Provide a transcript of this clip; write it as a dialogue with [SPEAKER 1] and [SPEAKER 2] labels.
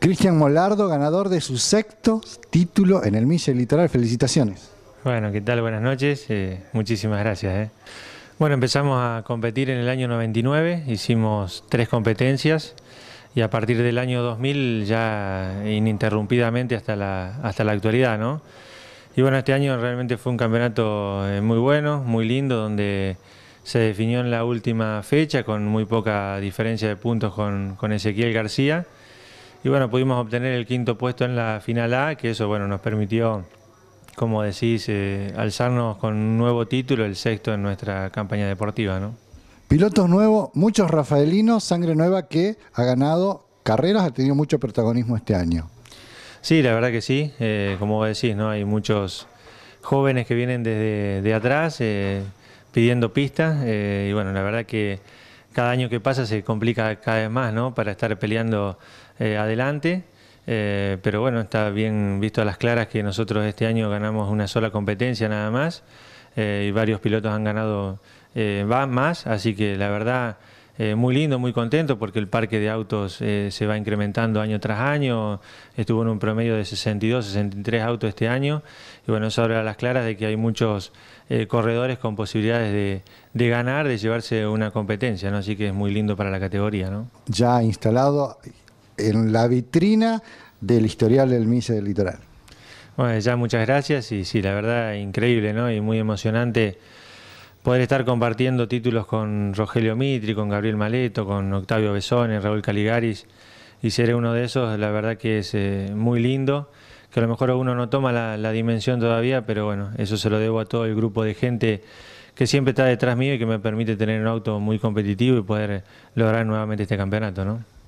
[SPEAKER 1] Cristian Molardo, ganador de su sexto título en el Mille Litoral. Felicitaciones.
[SPEAKER 2] Bueno, ¿qué tal? Buenas noches. Eh, muchísimas gracias. Eh. Bueno, empezamos a competir en el año 99, hicimos tres competencias y a partir del año 2000 ya ininterrumpidamente hasta la, hasta la actualidad, ¿no? Y bueno, este año realmente fue un campeonato eh, muy bueno, muy lindo, donde se definió en la última fecha con muy poca diferencia de puntos con, con Ezequiel García. Y bueno, pudimos obtener el quinto puesto en la final A, que eso bueno nos permitió, como decís, eh, alzarnos con un nuevo título, el sexto en nuestra campaña deportiva, ¿no?
[SPEAKER 1] Pilotos nuevos, muchos rafaelinos, sangre nueva que ha ganado carreras, ha tenido mucho protagonismo este año.
[SPEAKER 2] Sí, la verdad que sí, eh, como decís, ¿no? Hay muchos jóvenes que vienen desde de atrás eh, pidiendo pistas y bueno, la verdad que cada año que pasa se complica cada vez más, ¿no? Para estar peleando eh, adelante. Eh, pero bueno, está bien visto a las claras que nosotros este año ganamos una sola competencia nada más eh, y varios pilotos han ganado eh, más, así que la verdad eh, muy lindo, muy contento porque el parque de autos eh, se va incrementando año tras año. Estuvo en un promedio de 62, 63 autos este año. Y bueno, eso habla las claras de que hay muchos eh, corredores con posibilidades de, ganar, de llevarse una competencia, ¿no? Así que es muy lindo para la categoría,
[SPEAKER 1] Ya instalado en la vitrina del historial del Mise del Litoral. Bueno,
[SPEAKER 2] ya muchas gracias y sí, la verdad, increíble, ¿no? Y muy emocionante poder estar compartiendo títulos con Rogelio Mitri, con Gabriel Maleto, con Octavio Besone, Raúl Caligaris y ser uno de esos, la verdad que es eh, muy lindo, que a lo mejor uno no toma la, la, dimensión todavía, pero bueno, eso se lo debo a todo el grupo de gente que siempre está detrás mío y que me permite tener un auto muy competitivo y poder lograr nuevamente este campeonato, ¿no?